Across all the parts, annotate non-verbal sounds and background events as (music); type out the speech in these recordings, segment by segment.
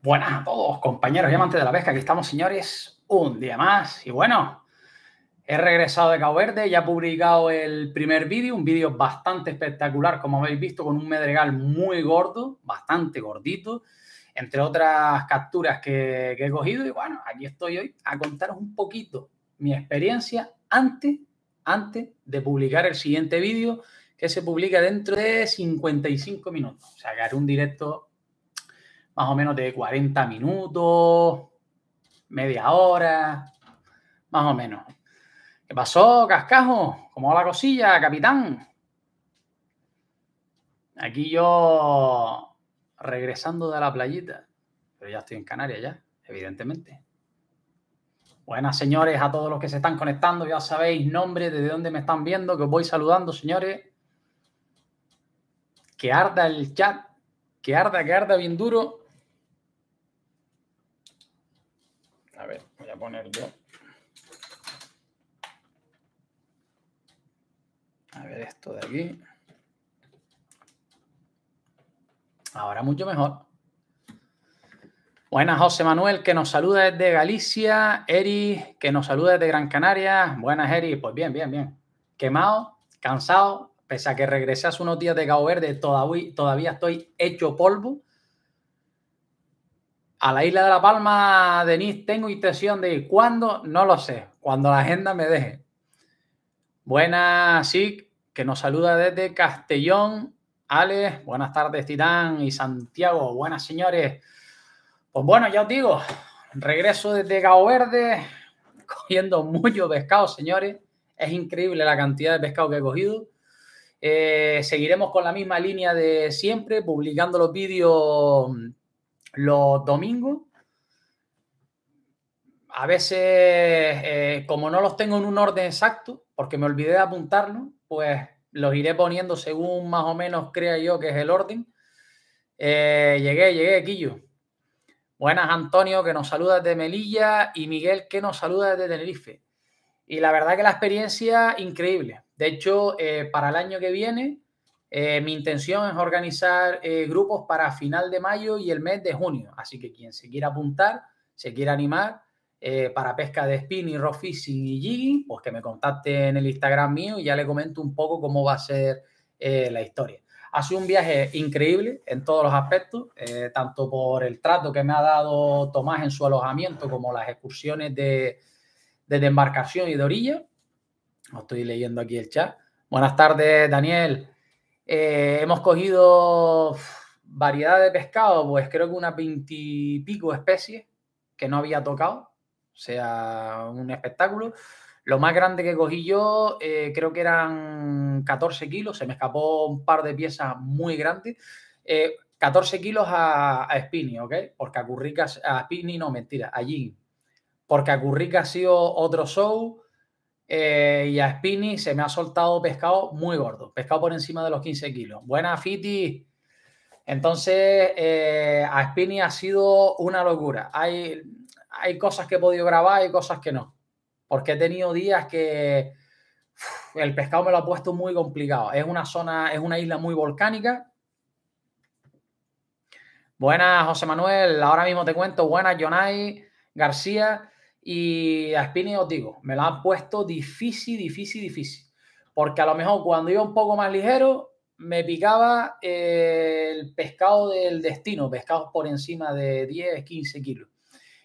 Buenas a todos, compañeros y amantes de la pesca. Aquí estamos, señores, un día más. Y bueno, he regresado de Cabo Verde, ya he publicado el primer vídeo, un vídeo bastante espectacular, como habéis visto, con un medregal muy gordo, bastante gordito, entre otras capturas que, he cogido. Y bueno, aquí estoy hoy a contaros un poquito mi experiencia antes, antes de publicar el siguiente vídeo, que se publica dentro de 55 minutos. O sea, que haré un directo más o menos de 40 minutos, media hora, más o menos. ¿Qué pasó, cascajo? ¿Cómo va la cosilla, capitán? Aquí yo regresando de la playita, pero ya estoy en Canarias ya, evidentemente. Buenas, señores, a todos los que se están conectando, ya sabéis nombre, desde dónde me están viendo, que os voy saludando, señores. Que arda el chat, que arda, que arda bien duro. poner yo. A ver esto de aquí. Ahora mucho mejor. Buenas, José Manuel, que nos saluda desde Galicia. Eri, que nos saluda desde Gran Canaria. Buenas, Eri. Pues bien, bien, bien. Quemado, cansado, pese a que regresé hace unos días de Cabo Verde, todavía, todavía estoy hecho polvo. A la isla de La Palma, Denis, tengo intención de ir. ¿Cuándo? No lo sé. Cuando la agenda me deje. Buenas, sí, que nos saluda desde Castellón. Alex, buenas tardes, Titán y Santiago. Buenas, señores. Pues bueno, ya os digo, regreso desde Cabo Verde, (laughs) cogiendo mucho pescado, señores. Es increíble la cantidad de pescado que he cogido. Eh, seguiremos con la misma línea de siempre, publicando los vídeos los domingos. A veces, eh, como no los tengo en un orden exacto, porque me olvidé de apuntarlo, pues los iré poniendo según más o menos crea yo que es el orden. Eh, llegué, llegué, Quillo. Buenas, Antonio, que nos saluda desde Melilla, y Miguel, que nos saluda desde Tenerife. Y la verdad que la experiencia increíble. De hecho, eh, para el año que viene eh, mi intención es organizar eh, grupos para final de mayo y el mes de junio. Así que quien se quiera apuntar, se quiera animar eh, para pesca de spinning, rock fishing y jigging, pues que me contacte en el Instagram mío y ya le comento un poco cómo va a ser la historia. Ha un viaje increíble en todos los aspectos, tanto por el trato que me ha dado Tomás en su alojamiento como las excursiones de, de desembarcación y de orilla. Os estoy leyendo aquí el chat. Buenas tardes, Daniel. Eh, hemos cogido variedad de pescado, pues creo que unas veintipico especies que no había tocado, o sea, un espectáculo. Lo más grande que cogí yo eh, creo que eran 14 kilos, se me escapó un par de piezas muy grandes. 14 eh, kilos a, a Spini, ¿ok? Porque a a no, mentira, allí. Porque a ha sido otro show, eh, y a Spini se me ha soltado pescado muy gordo, pescado por encima de los 15 kilos. Buena, Fiti. Entonces, eh, a Spini ha sido una locura. Hay, hay cosas que he podido grabar y cosas que no. Porque he tenido días que el pescado me lo ha puesto muy complicado. Es una zona, es una isla muy volcánica. Buenas, José Manuel. Ahora mismo te cuento. Buenas, Jonai García. Y a Spinning os digo, me la han puesto difícil, difícil, difícil. Porque a lo mejor cuando iba un poco más ligero, me picaba eh, el pescado del destino, pescados por encima de 10, 15 kilos.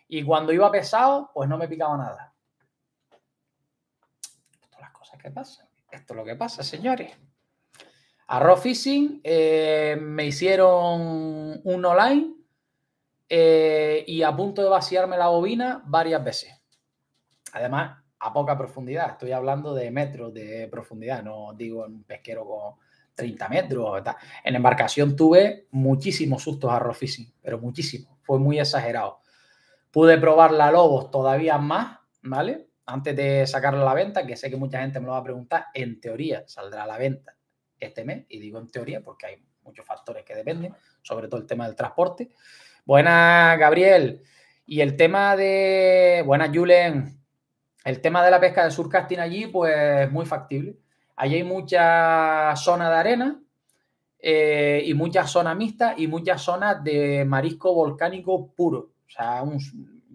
Y cuando iba pesado, pues no me picaba nada. Esto las cosas que pasan. Esto es lo que pasa, señores. A Ro Fishing eh, me hicieron un online eh, y a punto de vaciarme la bobina varias veces. Además, a poca profundidad, estoy hablando de metros de profundidad, no digo en un pesquero con 30 metros. En embarcación tuve muchísimos sustos a rock pero muchísimos, fue muy exagerado. Pude probar la Lobos todavía más, ¿vale? Antes de sacarla a la venta, que sé que mucha gente me lo va a preguntar, en teoría saldrá a la venta este mes, y digo en teoría porque hay muchos factores que dependen, sobre todo el tema del transporte. Buenas, Gabriel. Y el tema de. Buenas, Julen. El tema de la pesca de surcasting allí, pues muy factible. Allí hay mucha zona de arena eh, y muchas zona mixta y muchas zonas de marisco volcánico puro. O sea,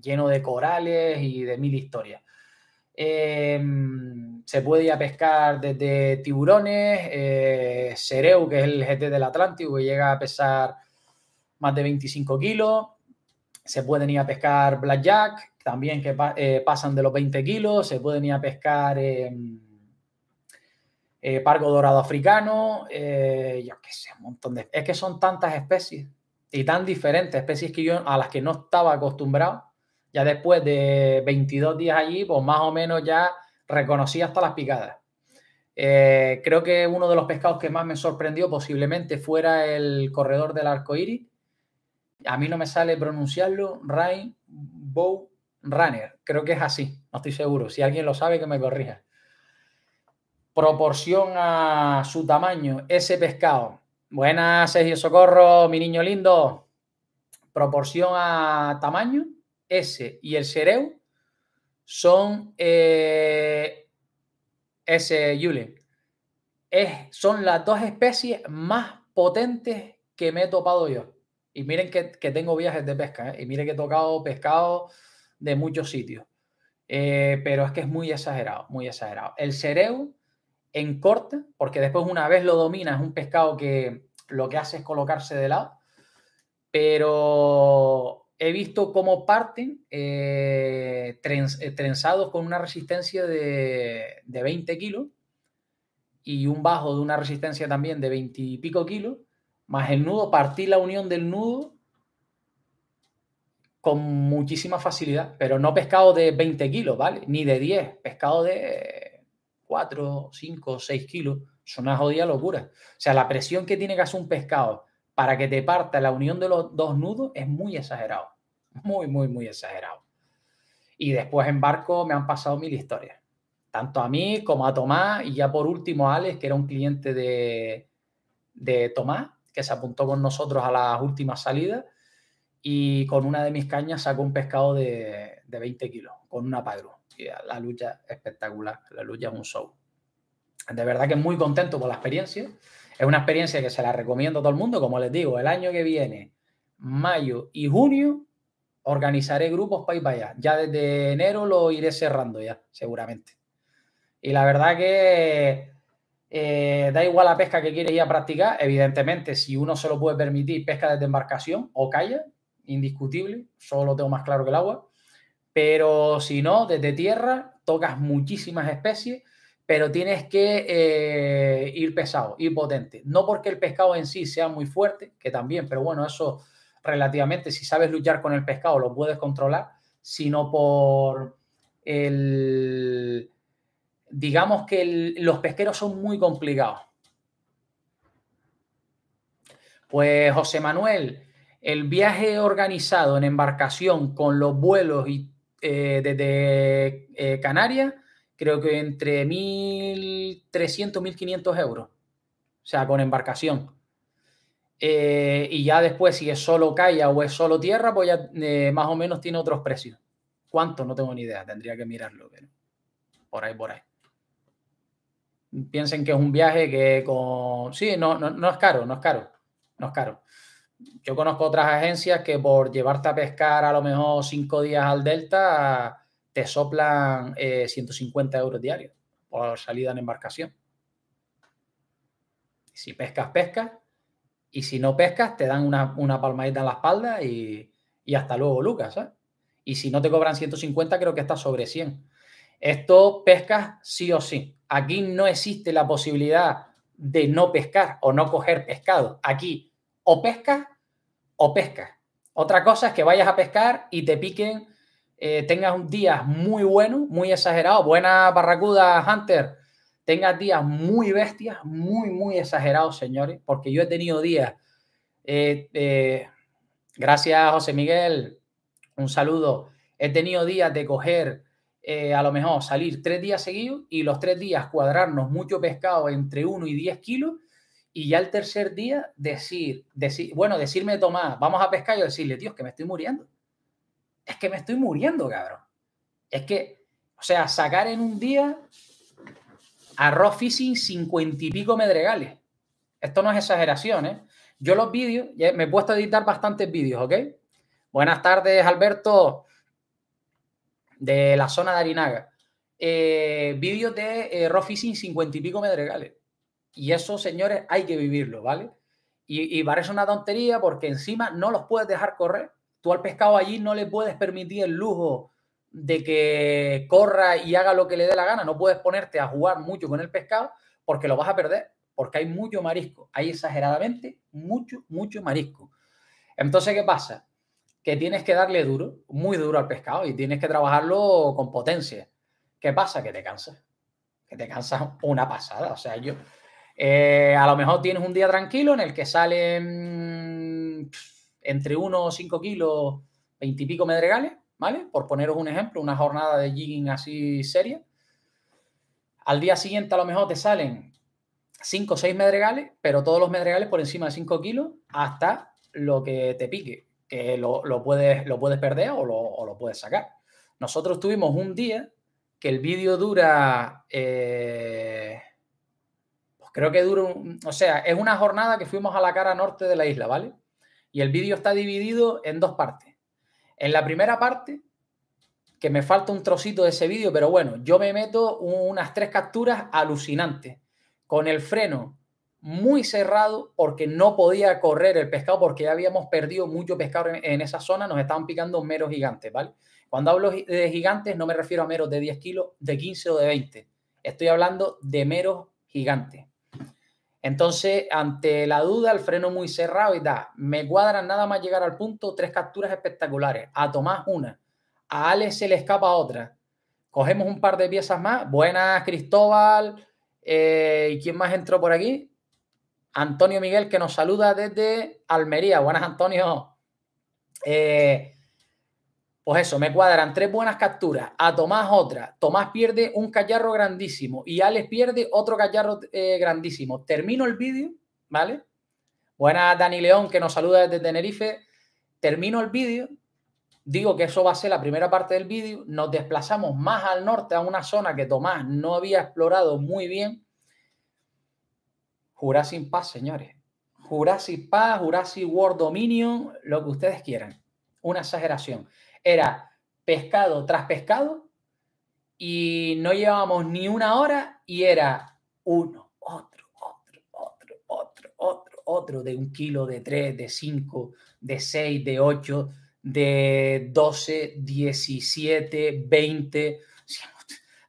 lleno de corales y de mil historias. Em, se puede ir a pescar desde tiburones, eh, que es el GT del Atlántico, que llega a pesar más de 25 kilos. Se pueden ir a pescar blackjack, también que eh, pasan de los 20 kilos. Se pueden ir a pescar em, eh, pargo dorado africano. Eh, yo qué sé, un montón de. Es que son tantas especies y tan diferentes, especies que yo, a las que no estaba acostumbrado. Ya después de 22 días allí, pues más o menos ya reconocí hasta las picadas. creo que uno de los pescados que más me sorprendió posiblemente fuera el corredor del arco iris, a mí no me sale pronunciarlo, rainbow Runner, creo que es así, no estoy seguro, si alguien lo sabe que me corrija. Proporción a su tamaño, ese pescado. Buenas, Sergio Socorro, mi niño lindo. Proporción a tamaño, ese y el sereu son eh, ese Yule. Es, son las dos especies más potentes que me he topado yo. Y miren que, tengo viajes de pesca, ¿eh? y miren que he tocado pescado de muchos sitios. Eh, pero es que es muy exagerado, muy exagerado. El cereu en corte, porque después una vez lo domina, es un pescado que lo que hace es colocarse de lado, pero he visto cómo parten eh, trenzados con una resistencia de, de 20 kilos y un bajo de una resistencia también de 20 y pico kilos más el nudo, partí la unión del nudo con muchísima facilidad, pero no pescado de 20 kilos, ¿vale? Ni de 10, pescado de 4, 5, 6 kilos. Son una jodida locura. O sea, la presión que tiene que hacer un pescado para que te parta la unión de los dos nudos es muy exagerado. Muy, muy, muy exagerado. Y después en barco me han pasado mil historias. Tanto a mí como a Tomás y ya por último a Alex, que era un cliente de Tomás, que se apuntó con nosotros a las últimas salidas y con una de mis cañas sacó un pescado de, 20 kilos, con una pagro. La lucha espectacular, la lucha es un show. De verdad que muy contento con la experiencia. Es una experiencia que se la recomiendo a todo el mundo. Como les digo, el año que viene, mayo y junio, organizaré grupos para ir para allá. Ya desde enero lo iré cerrando ya, seguramente. Y la verdad que eh, da igual la pesca que quieres ir a practicar, evidentemente, si uno se lo puede permitir, pesca desde embarcación o calle, indiscutible, solo tengo más claro que el agua. Pero si no, desde tierra tocas muchísimas especies, pero tienes que eh, ir pesado, ir potente. No porque el pescado en sí sea muy fuerte, que también, pero bueno, eso relativamente, si sabes luchar con el pescado, lo puedes controlar, sino por el digamos que los pesqueros son muy complicados. Pues José Manuel, el viaje organizado en embarcación con los vuelos y, eh, desde eh, Canarias, creo que entre 1.300, y 1.500 euros. O sea, con embarcación. Eh, y ya después, si es solo calla o es solo tierra, pues ya más o menos tiene otros precios. cuánto No tengo ni idea, tendría que mirarlo, pero por ahí, por ahí. Piensen que es un viaje que con... Sí, no, no, es caro, no es caro, no es caro. Yo conozco otras agencias que por llevarte a pescar a lo mejor cinco días al delta te soplan 150 eh, euros diarios por salida en embarcación. Si pescas, pescas. Y si no pescas, te dan una, una palmadita en la espalda y, hasta luego, Lucas. Y si no te cobran 150, creo que está sobre 100. Esto pescas sí o sí. Aquí no existe la posibilidad de no pescar o no coger pescado. Aquí o pesca o pesca. Otra cosa es que vayas a pescar y te piquen, eh, tengas un día muy bueno, muy exagerado. Buena barracuda, Hunter. Tengas días muy bestias, muy, muy exagerados, señores, porque yo he tenido días. Eh, eh, gracias, José Miguel. Un saludo. He tenido días de coger eh, a lo mejor salir tres días seguidos y los tres días cuadrarnos mucho pescado entre 1 y 10 kilos y ya el tercer día decir, decir bueno, decirme Tomás, vamos a pescar y decirle, tío, que me estoy muriendo. Es que me estoy muriendo, cabrón. Es que, o sea, sacar en un día arroz fishing cincuenta y pico medregales. Esto no es exageración, ¿eh? Yo los vídeos, me he puesto a editar bastantes vídeos, ¿ok? Buenas tardes, Alberto de la zona de Arinaga, eh, vídeos de eh, fishing 50 y pico medregales. Y eso, señores, hay que vivirlo, ¿vale? Y, y, parece una tontería porque encima no los puedes dejar correr. Tú al pescado allí no le puedes permitir el lujo de que corra y haga lo que le dé la gana. No puedes ponerte a jugar mucho con el pescado porque lo vas a perder, porque hay mucho marisco. Hay exageradamente mucho, mucho marisco. Entonces, ¿qué pasa? que tienes que darle duro, muy duro al pescado y tienes que trabajarlo con potencia. ¿Qué pasa? Que te cansas. Que te cansas una pasada. O sea, yo. Eh, a lo mejor tienes un día tranquilo en el que salen mm, entre 1 o 5 kilos, 20 y pico medregales, ¿vale? Por poneros un ejemplo, una jornada de jigging así seria. Al día siguiente a lo mejor te salen 5 o 6 medregales, pero todos los medregales por encima de 5 kilos hasta lo que te pique que eh, lo, puedes, lo puedes perder o lo, puedes sacar. Nosotros tuvimos un día que el vídeo dura, eh, pues creo que dura, o sea, es una jornada que fuimos a la cara norte de la isla, ¿vale? Y el vídeo está dividido en dos partes. En la primera parte, que me falta un trocito de ese vídeo, pero bueno, yo me meto unas tres capturas alucinantes, con el freno muy cerrado porque no podía correr el pescado porque ya habíamos perdido mucho pescado en, esa zona, nos estaban picando meros gigantes, ¿vale? Cuando hablo de gigantes no me refiero a meros de 10 kilos, de 15 o de 20, estoy hablando de meros gigantes. Entonces, ante la duda, el freno muy cerrado y da, me cuadran nada más llegar al punto, tres capturas espectaculares, a Tomás una, a Alex se le escapa otra, cogemos un par de piezas más, buenas Cristóbal, eh, ¿y quién más entró por aquí? Antonio Miguel que nos saluda desde Almería. Buenas, Antonio. Eh, pues eso, me cuadran tres buenas capturas, a Tomás otra, Tomás pierde un callarro grandísimo y Alex pierde otro callarro eh, grandísimo. Termino el vídeo, ¿vale? Buenas Dani León que nos saluda desde Tenerife. Termino el vídeo, digo que eso va a ser la primera parte del vídeo, nos desplazamos más al norte a una zona que Tomás no había explorado muy bien Jurassic Paz, señores. Jurassic Paz, Jurassic World Dominion, lo que ustedes quieran. Una exageración. Era pescado tras pescado y no llevábamos ni una hora y era uno, otro, otro, otro, otro, otro, otro, de un kilo, de tres, de cinco, de seis, de ocho, de doce, diecisiete, veinte.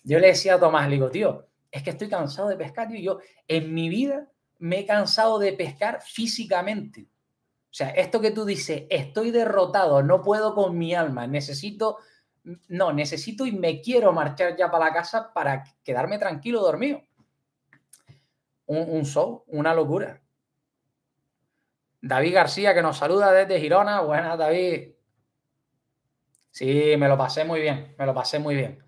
Yo le decía a Tomás, le digo, tío, es que estoy cansado de pescar, y Yo en mi vida me he cansado de pescar físicamente. O sea, esto que tú dices, estoy derrotado, no puedo con mi alma, necesito, no, necesito y me quiero marchar ya para la casa para quedarme tranquilo dormido. Un, show, una locura. David García, que nos saluda desde Girona. Buenas, David. Sí, me lo pasé muy bien, me lo pasé muy bien.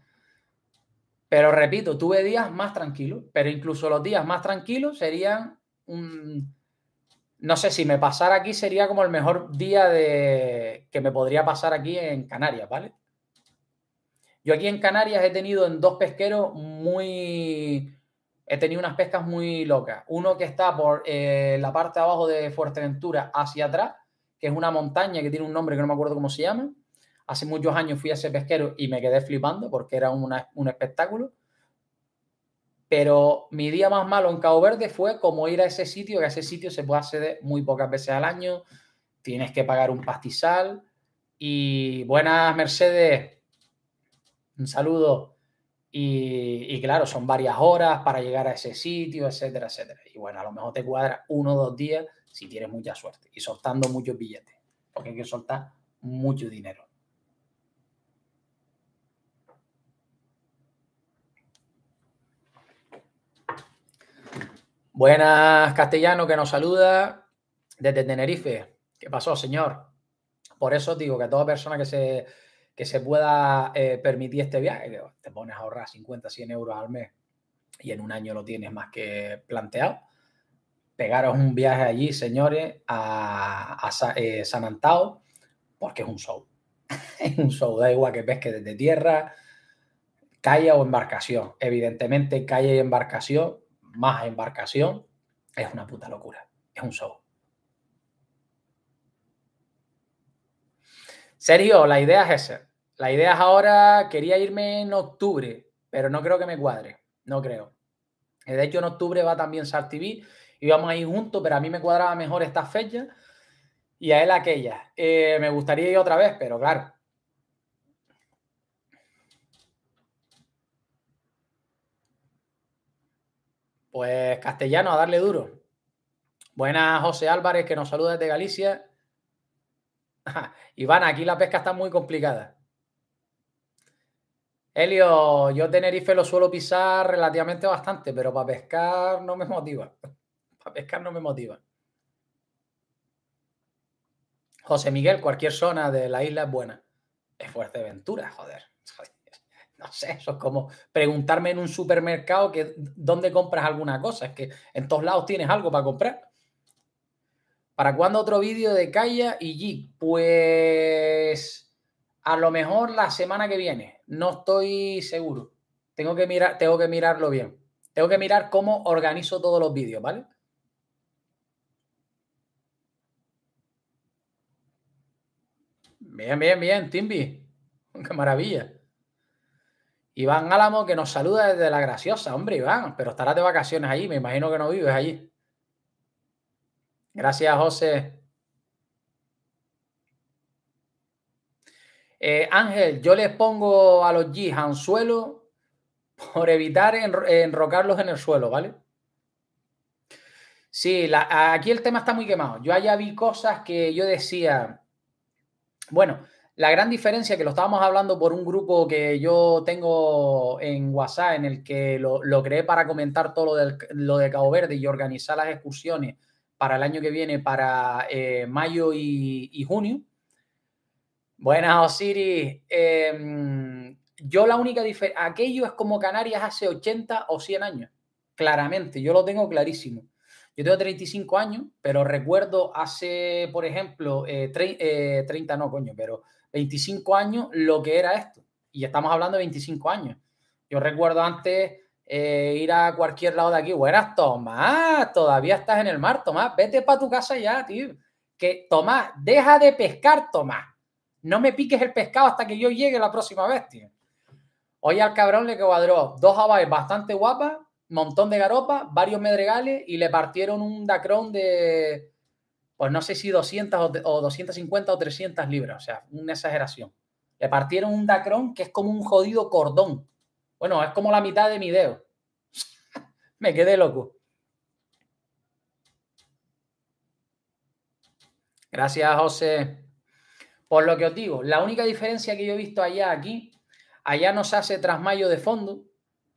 Pero repito, tuve días más tranquilos, pero incluso los días más tranquilos serían no sé, si me pasara aquí sería como el mejor día de, que me podría pasar aquí en Canarias, ¿vale? Yo aquí en Canarias he tenido en dos pesqueros muy... He tenido unas pescas muy locas. Uno que está por eh, la parte de abajo de Fuerteventura hacia atrás, que es una montaña que tiene un nombre que no me acuerdo cómo se llama. Hace muchos años fui a ese pesquero y me quedé flipando porque era un espectáculo. Pero mi día más malo en Cabo Verde fue como ir a ese sitio, que a ese sitio se puede acceder muy pocas veces al año, tienes que pagar un pastizal. Y buenas, Mercedes, un saludo. Y, y, claro, son varias horas para llegar a ese sitio, etcétera, etcétera. Y bueno, a lo mejor te cuadra uno o dos días si tienes mucha suerte y soltando muchos billetes, porque hay que soltar mucho dinero. Buenas, castellano que nos saluda desde Tenerife. ¿Qué pasó, señor? Por eso digo que a toda persona que se, que se pueda eh, permitir este viaje, te pones a ahorrar 50, 100 euros al mes y en un año lo tienes más que planteado. Pegaros un viaje allí, señores, a, eh, San Antao, porque es un show. (laughs) es un show, da igual que pesque desde tierra, calle o embarcación. Evidentemente, calle y embarcación más embarcación, es una puta locura, es un show. Sergio, la idea es esa. La idea es ahora, quería irme en octubre, pero no creo que me cuadre, no creo. De hecho, en octubre va también SAR TV y vamos a ir juntos, pero a mí me cuadraba mejor esta fecha y a él aquella. Eh, me gustaría ir otra vez, pero claro, Pues castellano, a darle duro. Buenas, José Álvarez, que nos saluda desde Galicia. (laughs) Iván, aquí la pesca está muy complicada. Helio, yo Tenerife lo suelo pisar relativamente bastante, pero para pescar no me motiva. (laughs) Para pescar no me motiva. José Miguel, cualquier zona de la isla es buena. Es fuerte joder. (laughs) joder no sé, eso es como preguntarme en un supermercado que dónde compras alguna cosa. Es que en todos lados tienes algo para comprar. ¿Para cuándo otro vídeo de Kaya y G? Pues a lo mejor la semana que viene. No estoy seguro. Tengo que, mirar, tengo que mirarlo bien. Tengo que mirar cómo organizo todos los vídeos, ¿vale? Bien, bien, bien, Timbi. (laughs) Qué maravilla. Iván Álamo que nos saluda desde La Graciosa. Hombre, Iván, pero estarás de vacaciones ahí. Me imagino que no vives allí. Gracias, José. Eh, Ángel, yo les pongo a los G suelo por evitar enrocarlos en el suelo, ¿vale? Sí, aquí el tema está muy quemado. Yo allá vi cosas que yo decía, bueno, la gran diferencia que lo estábamos hablando por un grupo que yo tengo en WhatsApp, en el que lo, creé para comentar todo lo, de Cabo Verde y organizar las excursiones para el año que viene, para eh, mayo y, junio. Buenas, Osiris. Em, yo la única diferencia, aquello es como Canarias hace 80 o 100 años, claramente, yo lo tengo clarísimo. Yo tengo 35 años, pero recuerdo hace, por ejemplo, 30 eh, eh, no, coño, pero 25 años lo que era esto. Y estamos hablando de 25 años. Yo recuerdo antes eh, ir a cualquier lado de aquí, buenas, Tomás, todavía estás en el mar, Tomás, vete para tu casa ya, tío. Que Tomás, deja de pescar, Tomás. No me piques el pescado hasta que yo llegue la próxima vez, tío. Hoy al cabrón le cuadró dos abayas bastante guapas, montón de garopas, varios medregales y le partieron un dacrón de pues no sé si 200 o, 250 o 300 libras, o sea, una exageración. Le partieron un Dacron que es como un jodido cordón. Bueno, es como la mitad de mi dedo. (laughs) Me quedé loco. Gracias, José. Por lo que os digo, la única diferencia que yo he visto allá aquí, allá no se hace trasmayo de fondo.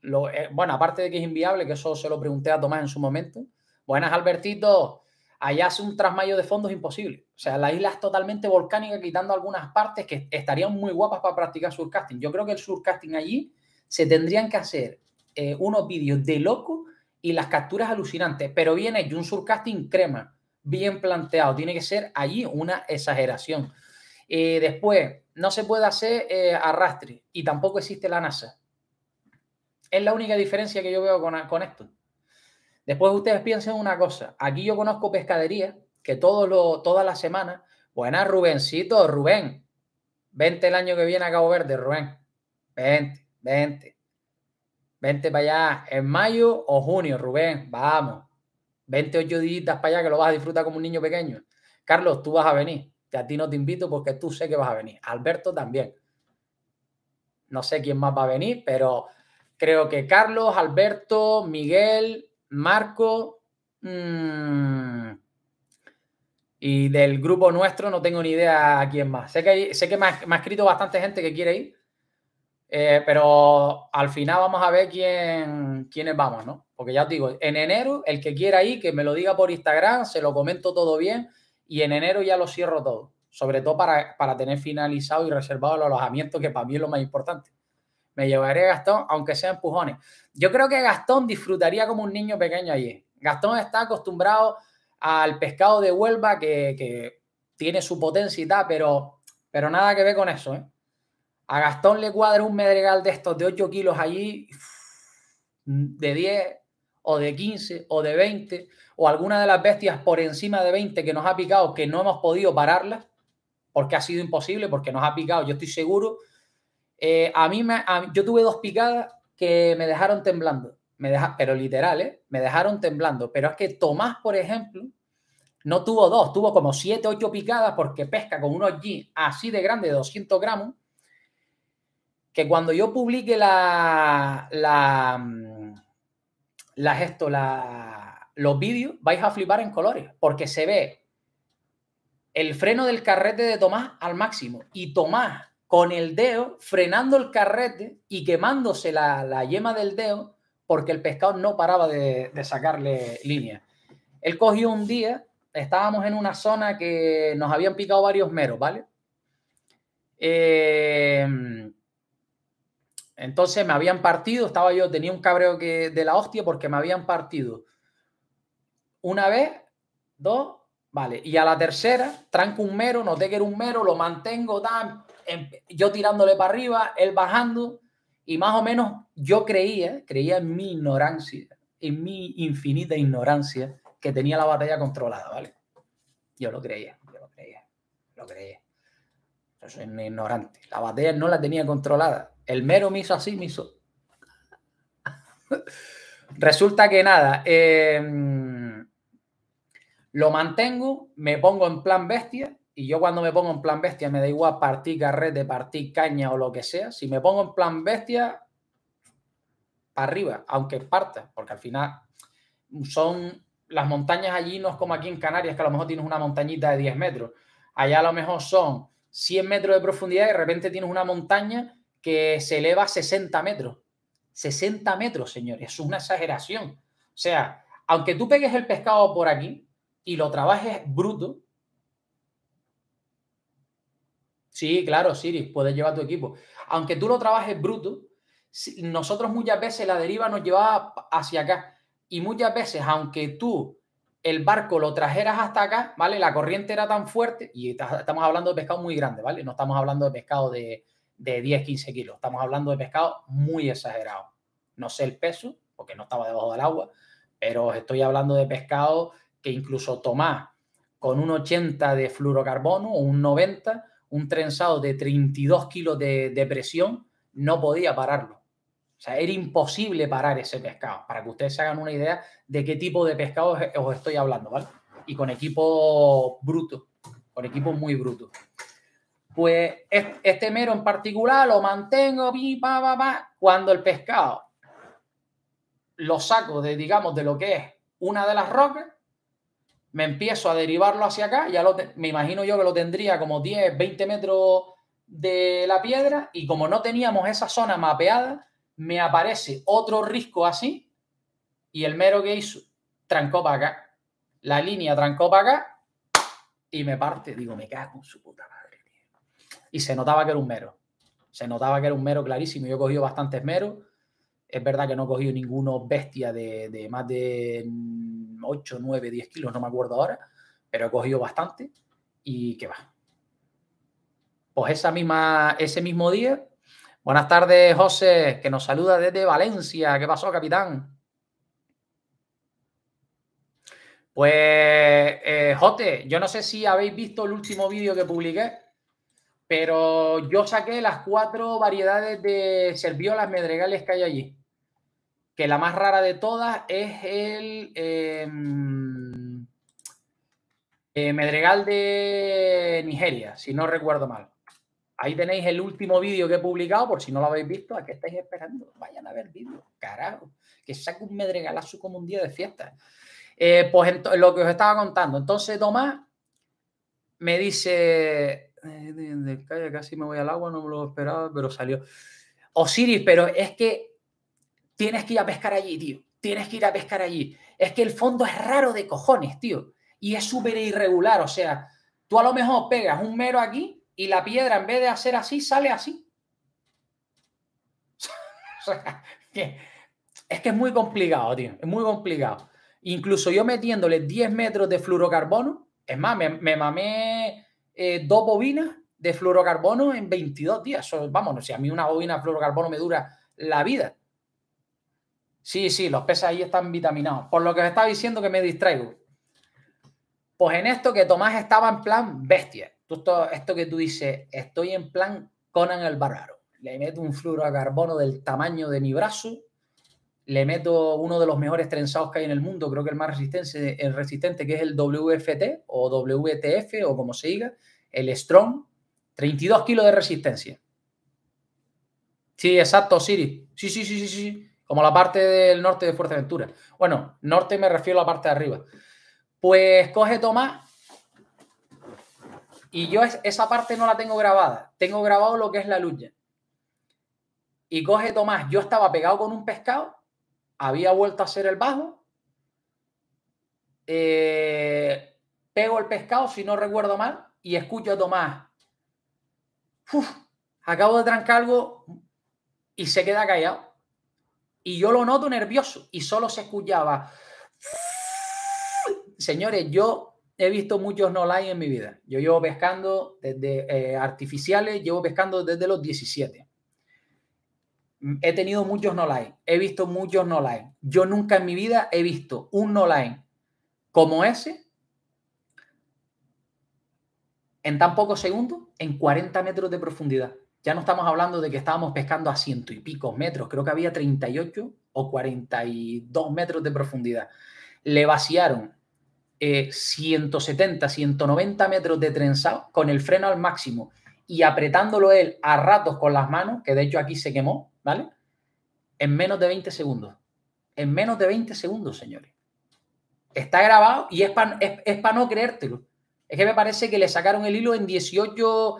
Lo, eh, bueno, aparte de que es inviable, que eso se lo pregunté a Tomás en su momento. Buenas, Albertito allá hace un trasmayo de fondos imposible. O sea, la isla es totalmente volcánica, quitando algunas partes que estarían muy guapas para practicar surcasting. Yo creo que el surcasting allí se tendrían que hacer eh, unos vídeos de loco y las capturas alucinantes, pero viene y un surcasting crema, bien planteado. Tiene que ser allí una exageración. Eh, después, no se puede hacer eh, arrastre y tampoco existe la NASA. Es la única diferencia que yo veo con esto. Después ustedes piensen una cosa. Aquí yo conozco pescadería que todos lo, todas las semanas, buena Rubéncito, Rubén, vente el año que viene a Cabo Verde, Rubén. Vente, vente. Vente para allá en mayo o junio, Rubén. Vamos. 28 días para allá que lo vas a disfrutar como un niño pequeño. Carlos, tú vas a venir. a ti no te invito porque tú sé que vas a venir. Alberto también. No sé quién más va a venir, pero creo que Carlos, Alberto, Miguel, Marco. Mm, y del grupo nuestro no tengo ni idea a quién más. Sé que, sé que me ha, escrito bastante gente que quiere ir, eh, pero al final vamos a ver quién, quiénes vamos, ¿no? Porque ya os digo, en enero, el que quiera ir, que me lo diga por Instagram, se lo comento todo bien y en enero ya lo cierro todo, sobre todo para, para tener finalizado y reservado el alojamiento, que para mí es lo más importante. Me llevaré a Gastón, aunque sea empujones. Yo creo que Gastón disfrutaría como un niño pequeño allí. Gastón está acostumbrado al pescado de Huelva que, tiene su potencia y tal, pero, pero nada que ver con eso. ¿eh? A Gastón le cuadra un medregal de estos de 8 kilos allí, de 10 o de 15 o de 20, o alguna de las bestias por encima de 20 que nos ha picado, que no hemos podido pararlas, porque ha sido imposible, porque nos ha picado, yo estoy seguro eh, a mí me, yo tuve dos picadas que me dejaron temblando, me deja, pero literal, ¿eh? me dejaron temblando. Pero es que Tomás, por ejemplo, no tuvo dos, tuvo como siete, ocho picadas porque pesca con unos jeans así de grande, de 200 gramos, que cuando yo publique la, la, mm, la esto, la, los vídeos, vais a flipar en colores porque se ve el freno del carrete de Tomás al máximo y Tomás con el dedo, frenando el carrete y quemándose la, la yema del dedo porque el pescado no paraba de, sacarle línea. Él cogió un día, estábamos en una zona que nos habían picado varios meros, ¿vale? Eh, entonces me habían partido, estaba yo, tenía un cabreo que, de la hostia porque me habían partido. Una vez, dos, vale. Y a la tercera, tranco un mero, noté que era un mero, lo mantengo, tan, Em, yo tirándole para arriba, él bajando, y más o menos yo creía, creía en mi ignorancia, en mi infinita ignorancia, que tenía la batalla controlada, ¿vale? Yo lo creía, yo lo creía, lo creía. Yo soy ignorante. La batalla no la tenía controlada. El mero me hizo así, me hizo. (laughs) Resulta que nada, em, lo mantengo, me pongo en plan bestia, y yo cuando me pongo en plan bestia, me da igual partir carrete, partir caña o lo que sea. Si me pongo en plan bestia, para arriba, aunque parta, porque al final son las montañas allí, no es como aquí en Canarias, que a lo mejor tienes una montañita de 10 metros. Allá a lo mejor son 100 metros de profundidad y de repente tienes una montaña que se eleva a 60 metros. 60 metros, señores, es una exageración. O sea, aunque tú pegues el pescado por aquí y lo trabajes bruto, Sí, claro, Siri, puedes llevar tu equipo. Aunque tú lo trabajes bruto, nosotros muchas veces la deriva nos llevaba hacia acá. Y muchas veces, aunque tú el barco lo trajeras hasta acá, ¿vale? La corriente era tan fuerte, y estamos hablando de pescado muy grande, ¿vale? No estamos hablando de pescado de, de 10, 15 kilos, estamos hablando de pescado muy exagerado. No sé el peso, porque no estaba debajo del agua, pero estoy hablando de pescado que incluso Tomás, con un 80 de fluorocarbono o un 90, un trenzado de 32 kilos de, presión, no podía pararlo. O sea, era imposible parar ese pescado, para que ustedes se hagan una idea de qué tipo de pescado os estoy hablando, ¿vale? Y con equipo bruto, con equipo muy bruto. Pues este mero en particular lo mantengo, Cuando el pescado lo saco de, digamos, de lo que es una de las rocas, me empiezo a derivarlo hacia acá, ya lo me imagino yo que lo tendría como 10, 20 metros de la piedra y como no teníamos esa zona mapeada, me aparece otro risco así y el mero que hizo trancó para acá. La línea trancó para acá y me parte. Digo, me cago en su puta madre. Y se notaba que era un mero. Se notaba que era un mero clarísimo. Yo he cogido bastantes meros es verdad que no he cogido ninguno bestia de, más de 8, 9, 10 kilos, no me acuerdo ahora, pero he cogido bastante y qué va. Pues esa misma, ese mismo día. Buenas tardes, José, que nos saluda desde Valencia. ¿Qué pasó, capitán? Pues, eh, Jote, yo no sé si habéis visto el último vídeo que publiqué, pero yo saqué las cuatro variedades de serviolas medregales que hay allí que la más rara de todas es el em, eh, Medregal de Nigeria, si no recuerdo mal. Ahí tenéis el último vídeo que he publicado, por si no lo habéis visto, ¿a qué estáis esperando? Vayan a ver vídeo, carajo, que saca un medregalazo como un día de fiesta. Eh, pues lo que os estaba contando. Entonces Tomás me dice, eh, casi me voy al agua, no me lo esperaba, pero salió. Osiris, pero es que Tienes que ir a pescar allí, tío. Tienes que ir a pescar allí. Es que el fondo es raro de cojones, tío. Y es súper irregular. O sea, tú a lo mejor pegas un mero aquí y la piedra en vez de hacer así, sale así. (laughs) es que es muy complicado, tío. Es muy complicado. Incluso yo metiéndole 10 metros de fluorocarbono, es más, me, mamé eh, dos bobinas de fluorocarbono en 22 días. Vámonos, si a mí una bobina de fluorocarbono me dura la vida. Sí, sí, los peces ahí están vitaminados. Por lo que me estaba diciendo que me distraigo. Pues en esto que Tomás estaba en plan bestia. Esto, esto que tú dices, estoy en plan Conan el Bárbaro. Le meto un a carbono del tamaño de mi brazo, le meto uno de los mejores trenzados que hay en el mundo, creo que el más resistente, el resistente que es el WFT o WTF o como se diga, el Strong, 32 kilos de resistencia. Sí, exacto, Siri. Sí, sí, sí, sí, sí como la parte del norte de Fuerteventura. Bueno, norte me refiero a la parte de arriba. Pues coge Tomás y yo esa parte no la tengo grabada, tengo grabado lo que es la lucha. Y coge Tomás, yo estaba pegado con un pescado, había vuelto a hacer el bajo, eh, pego el pescado, si no recuerdo mal, y escucho a Tomás. acabo de trancar algo y se queda callado y yo lo noto nervioso y solo se escuchaba. Señores, yo he visto muchos no line en mi vida. Yo llevo pescando desde eh, artificiales, llevo pescando desde los 17. He tenido muchos no line, he visto muchos no line. Yo nunca en mi vida he visto un no line como ese en tan pocos segundos en 40 metros de profundidad ya no estamos hablando de que estábamos pescando a ciento y pico metros, creo que había 38 o 42 metros de profundidad. Le vaciaron 170, eh, 190 metros de trenzado con el freno al máximo y apretándolo él a ratos con las manos, que de hecho aquí se quemó, ¿vale? En menos de 20 segundos. En menos de 20 segundos, señores. Está grabado y es para es, no creértelo. Es que me parece que le sacaron el hilo en 18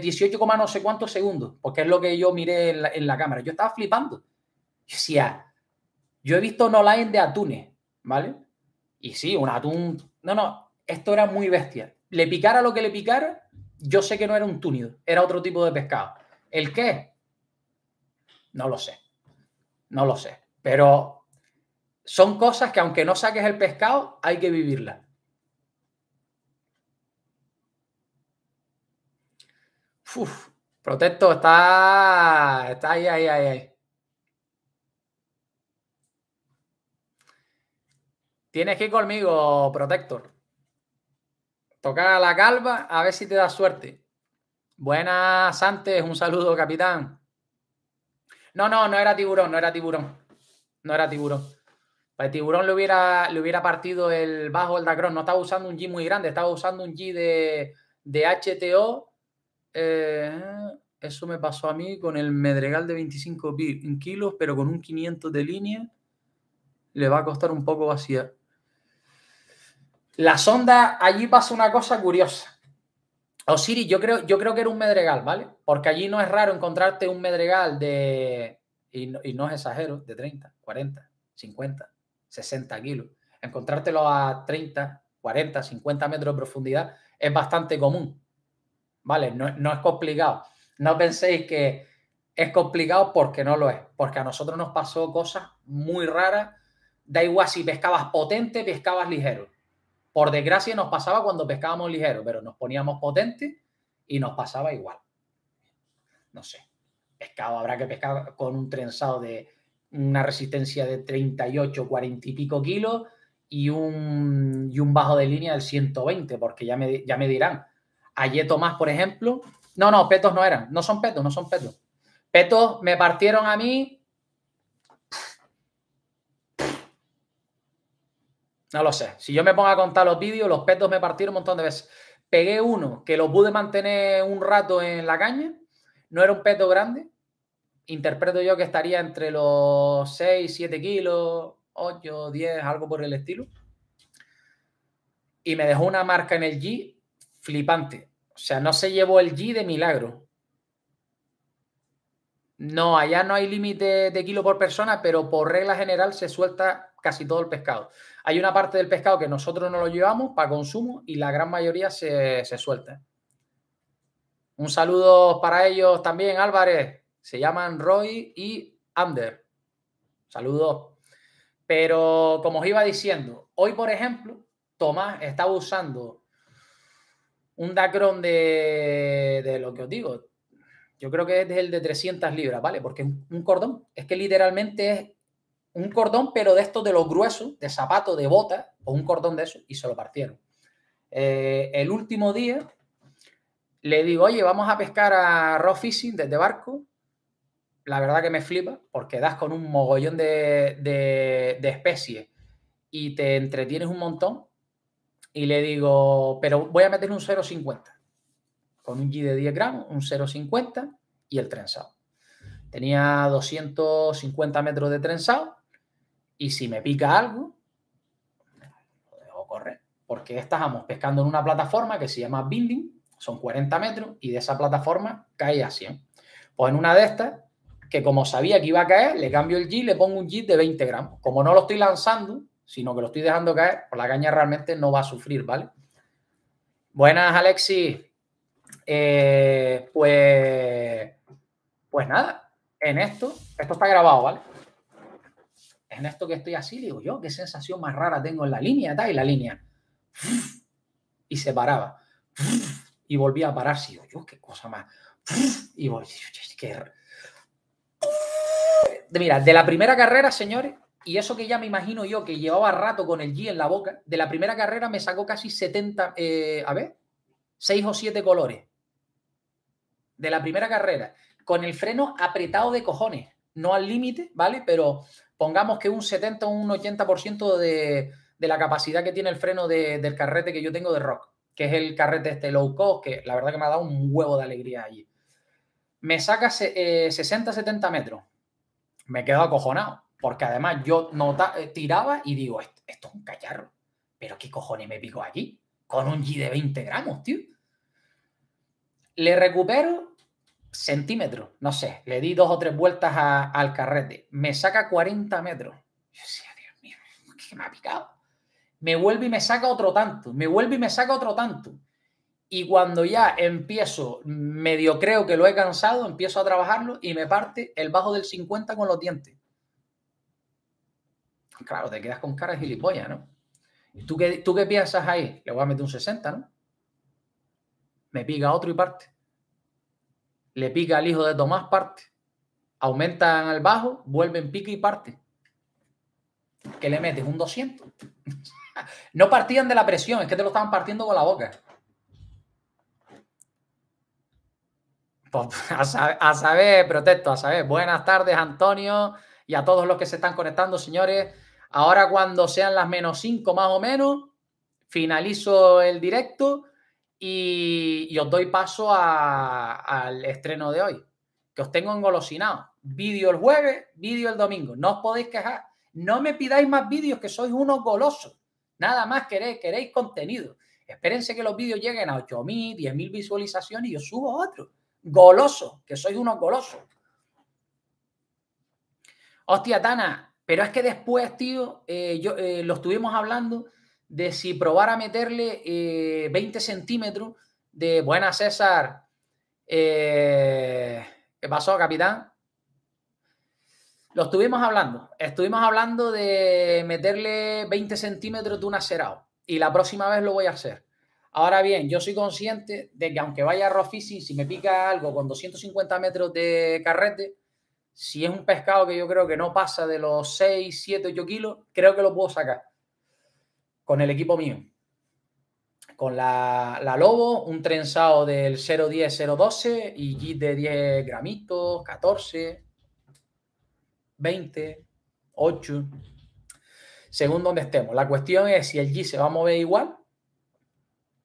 18, eh, no sé cuántos segundos, porque es lo que yo miré en la, cámara. Yo estaba flipando. Yo yo he visto no line de atunes, ¿vale? Y sí, un atún. No, no, esto era muy bestia. Le picara lo que le picara, yo sé que no era un túnido, era otro tipo de pescado. ¿El qué? No lo sé. No lo sé. Pero son cosas que aunque no saques el pescado, hay que vivirla Uf, está, está ahí, ahí, ahí, ahí. Tienes que ir conmigo, Protector. Tocar a la calva, a ver si te da suerte. Buenas, antes, un saludo, capitán. No, no, no era tiburón, no era tiburón. No era tiburón. Para pues el tiburón le hubiera, le hubiera partido el bajo el Dacron. No estaba usando un G muy grande, estaba usando un G de, de HTO eh, eso me pasó a mí con el Medregal de 25 kilos, pero con un 500 de línea le va a costar un poco vacía La sonda, allí pasa una cosa curiosa. Osiris, oh, yo creo, yo creo que era un Medregal, ¿vale? Porque allí no es raro encontrarte un Medregal de, y no, y no es exagero, de 30, 40, 50, 60 kilos. Encontrártelo a 30, 40, 50 metros de profundidad es bastante común. ¿vale? No, no es complicado. No penséis que es complicado porque no lo es, porque a nosotros nos pasó cosas muy raras. Da igual si pescabas potente, pescabas ligero. Por desgracia nos pasaba cuando pescábamos ligero, pero nos poníamos potente y nos pasaba igual. No sé, pescado habrá que pescar con un trenzado de una resistencia de 38, 40 y pico kilos y un, y un bajo de línea del 120, porque ya ya me dirán, Ayer Tomás, por ejemplo. No, no, petos no eran. No son petos, no son petos. Petos me partieron a mí. No lo sé. Si yo me pongo a contar los vídeos, los petos me partieron un montón de veces. Pegué uno que lo pude mantener un rato en la caña. No era un peto grande. Interpreto yo que estaría entre los 6, 7 kilos, 8, 10, algo por el estilo. Y me dejó una marca en el G flipante. O sea, no se llevó el G de milagro. No, allá no hay límite de kilo por persona, pero por regla general se suelta casi todo el pescado. Hay una parte del pescado que nosotros no lo llevamos para consumo y la gran mayoría se, suelta. Un saludo para ellos también, Álvarez. Se llaman Roy y Ander. Saludos. Pero como os iba diciendo, hoy, por ejemplo, Tomás estaba usando un Dacron de, lo que os digo, yo creo que es el de 300 libras, ¿vale? Porque es un cordón, es que literalmente es un cordón, pero de estos de los gruesos, de zapato, de bota, o un cordón de eso, y se lo partieron. Eh, el último día le digo, oye, vamos a pescar a raw fishing desde barco. La verdad que me flipa, porque das con un mogollón de, de, de especies y te entretienes un montón y le digo, pero voy a meter un 0,50 con un G de 10 gramos, un 0,50 y el trenzado. Tenía 250 metros de trenzado y si me pica algo, lo dejo correr, porque estábamos pescando en una plataforma que se llama Binding, son 40 metros y de esa plataforma cae a 100. Pues en una de estas, que como sabía que iba a caer, le cambio el G, le pongo un G de 20 gramos. Como no lo estoy lanzando, sino que lo estoy dejando caer, por la caña realmente no va a sufrir, ¿vale? Buenas, Alexis. Eh, pues, pues nada, en esto, esto está grabado, ¿vale? En esto que estoy así, digo yo, qué sensación más rara tengo en la línea, tal, y la línea. Y se paraba. Y volvía a parar, Digo yo, qué cosa más. Y volví, Mira, de la primera carrera, señores, y eso que ya me imagino yo, que llevaba rato con el G en la boca, de la primera carrera me sacó casi 70, eh, a ver, 6 o 7 colores. De la primera carrera, con el freno apretado de cojones, no al límite, ¿vale? Pero pongamos que un 70 o un 80% de, de la capacidad que tiene el freno del carrete que yo tengo de rock, que es el carrete este low cost, que la verdad que me ha dado un huevo de alegría allí. Me saca 60, 70 eh, metros. Me quedo acojonado porque además yo nota, eh, tiraba y digo, esto, es un callarro. Pero ¿qué cojones me pico aquí? Con un G de 20 gramos, tío. Le recupero centímetros, no sé. Le di dos o tres vueltas al carrete. Me saca 40 metros. Yo decía, Dios mío, ¿qué me ha picado? Me vuelve y me saca otro tanto. Me vuelve y me saca otro tanto. Y cuando ya empiezo, medio creo que lo he cansado, empiezo a trabajarlo y me parte el bajo del 50 con los dientes. Claro, te quedas con cara de gilipollas, ¿no? tú qué, tú qué piensas ahí? Le voy a meter un 60, ¿no? Me pica otro y parte. Le pica al hijo de Tomás, parte. Aumentan al bajo, vuelven pica y parte. ¿Qué le metes? Un 200. (laughs) no partían de la presión, es que te lo estaban partiendo con la boca. Pues, a, saber, a saber, protesto, a saber. Buenas tardes, Antonio, y a todos los que se están conectando, señores. Ahora cuando sean las menos 5 más o menos, finalizo el directo y, os doy paso al estreno de hoy, que os tengo engolosinado. Vídeo el jueves, vídeo el domingo. No os podéis quejar. No me pidáis más vídeos que sois unos golosos. Nada más queréis, queréis contenido. Espérense que los vídeos lleguen a 8.000, 10.000 visualizaciones y yo subo otro. Goloso, que sois unos golosos. Hostia, Tana, pero es que después, tío, eh, yo, eh, lo estuvimos hablando de si probar a meterle 20 eh, centímetros de buena César. ¿Qué pasó, capitán? Lo estuvimos hablando. Estuvimos hablando de meterle 20 centímetros de un acerado. Y la próxima vez lo voy a hacer. Ahora bien, yo soy consciente de que aunque vaya a rough si me pica algo con 250 metros de carrete, si es un pescado que yo creo que no pasa de los 6, 7, 8 kilos, creo que lo puedo sacar con el equipo mío. Con la, Lobo, un trenzado del 010-012 y kit de 10 gramitos, 14, 20, 8 según donde estemos. La cuestión es si el G se va a mover igual.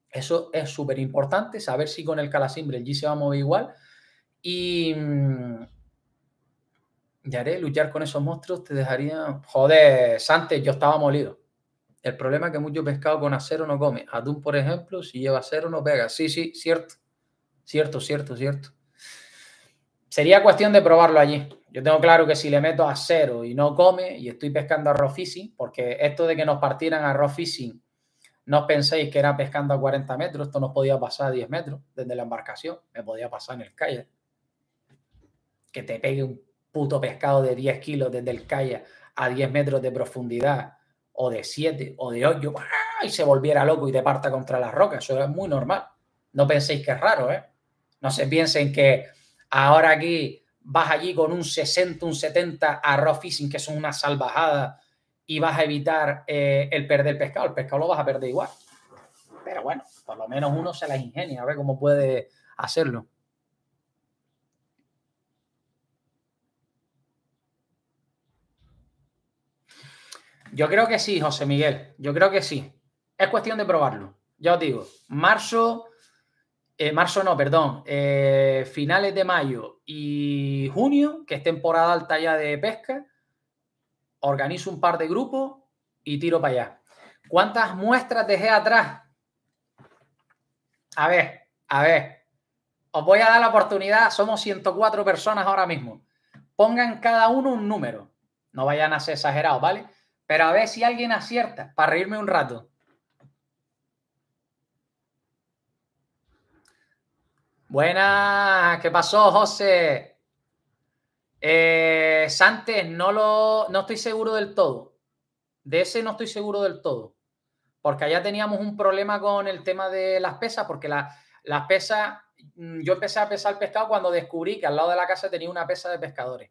Eso es súper importante, saber si con el calasimbre el G se va a mover igual. Y, mm, haré? luchar con esos monstruos te dejaría. Joder, Sante, yo estaba molido. El problema es que mucho pescado con acero no come. Atún, por ejemplo, si lleva acero no pega. Sí, sí, cierto. Cierto, cierto, cierto. Sería cuestión de probarlo allí. Yo tengo claro que si le meto acero y no come y estoy pescando a fishing, porque esto de que nos partieran a fishing, no penséis que era pescando a 40 metros, esto nos podía pasar a 10 metros desde la embarcación, me podía pasar en el calle. Que te pegue un puto pescado de 10 kilos desde el calle a 10 metros de profundidad, o de 7, o de 8, y se volviera loco y te parta contra las rocas. Eso es muy normal. No penséis que es raro, ¿eh? No se piensen que ahora aquí vas allí con un 60, un 70 a fishing, que son una salvajada, y vas a evitar eh, el perder pescado. El pescado lo vas a perder igual. Pero bueno, por lo menos uno se las ingenia, a ver cómo puede hacerlo. Yo creo que sí, José Miguel. Yo creo que sí. Es cuestión de probarlo. Ya os digo, marzo, eh, marzo no, perdón, eh, finales de mayo y junio, que es temporada alta ya de pesca, organizo un par de grupos y tiro para allá. ¿Cuántas muestras dejé atrás? A ver, a ver. Os voy a dar la oportunidad, somos 104 personas ahora mismo. Pongan cada uno un número. No vayan a ser exagerados, ¿vale? Pero a ver si alguien acierta para reírme un rato. Buenas, ¿qué pasó, José? Eh, no lo, no estoy seguro del todo. De ese no estoy seguro del todo. Porque allá teníamos un problema con el tema de las pesas, porque las pesas, mm, yo empecé a pesar pescado cuando descubrí que al lado de la casa tenía una pesa de pescadores.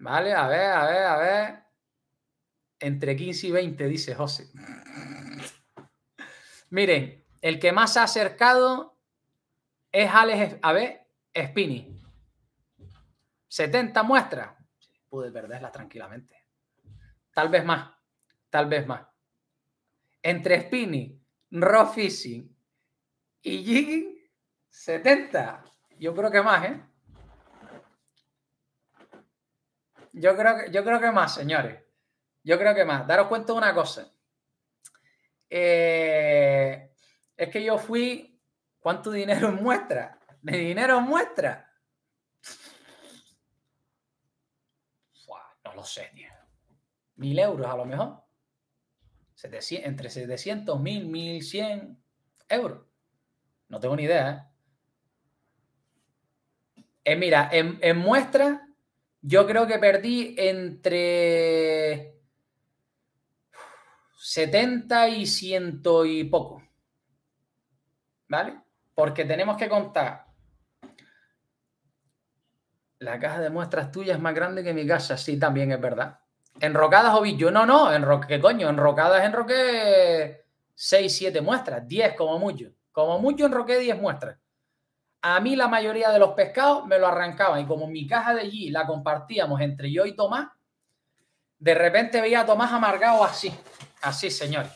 Vale, a ver, a ver, a ver. Entre 15 y 20, dice José. (laughs) Miren, el que más se ha acercado es Alex, a ver, Spini. 70 muestras. Pude perderlas tranquilamente. Tal vez más, tal vez más. Entre Spini, Raw Fishing y Jigging, 70. Yo creo que más, ¿eh? yo creo, que, yo creo que más, señores. Yo creo que más. Daros cuenta de una cosa. Eh, es que yo fui. ¿Cuánto dinero en muestra? De dinero en muestra. No lo sé, tío. Mil euros a lo mejor. entre 700, mil, mil cien euros. No tengo ni idea. ¿eh? Eh, mira, en, en, muestra yo creo que perdí entre 70 y ciento y poco. ¿Vale? Porque tenemos que contar. La caja de muestras tuya es más grande que mi casa. Sí, también es verdad. ¿Enrocadas o Yo No, no, enroque, ¿qué coño? Enrocadas enroqué 6, 7 muestras, 10 como mucho. Como mucho enroqué 10 muestras. A mí la mayoría de los pescados me lo arrancaban y como mi caja de allí la compartíamos entre yo y Tomás, de repente veía a Tomás amargado así, así, señores.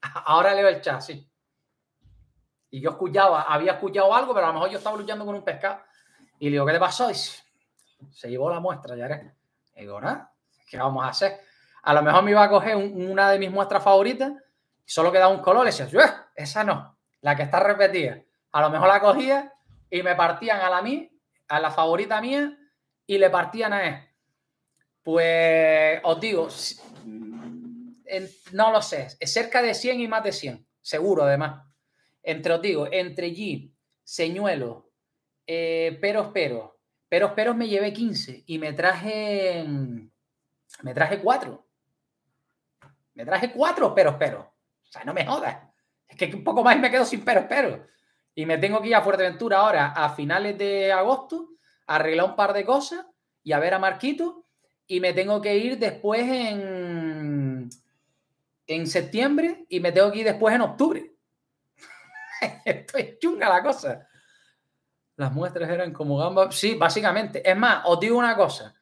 (laughs) Ahora leo el chat, así. Y yo escuchaba, había escuchado algo, pero a lo mejor yo estaba luchando con un pescado. Y le digo, ¿qué le pasó? y se llevó la muestra, ya era. Y digo, ¿qué vamos a hacer? A lo mejor me iba a coger una de mis muestras favoritas, y solo quedaba un color, Y decía, esa no, la que está repetida. A lo mejor la cogía y me partían a la mí, a la favorita mía y le partían a él. Pues os digo, no lo sé, es cerca de 100 y más de 100, seguro además. Entre os digo, entre G, Señuelo, eh, pero pero pero Peros me llevé 15 y me traje, mm, me traje 4. Me traje 4 pero espero. O sea, no me jodas. Es que un poco más me quedo sin Peros Peros. Y me tengo que ir a Fuerteventura ahora a finales de agosto, arreglar un par de cosas y a ver a Marquito. Y me tengo que ir después en, en septiembre y me tengo que ir después en octubre. (laughs) Estoy chunga la cosa. Las muestras eran como gambas. Sí, básicamente. Es más, os digo una cosa.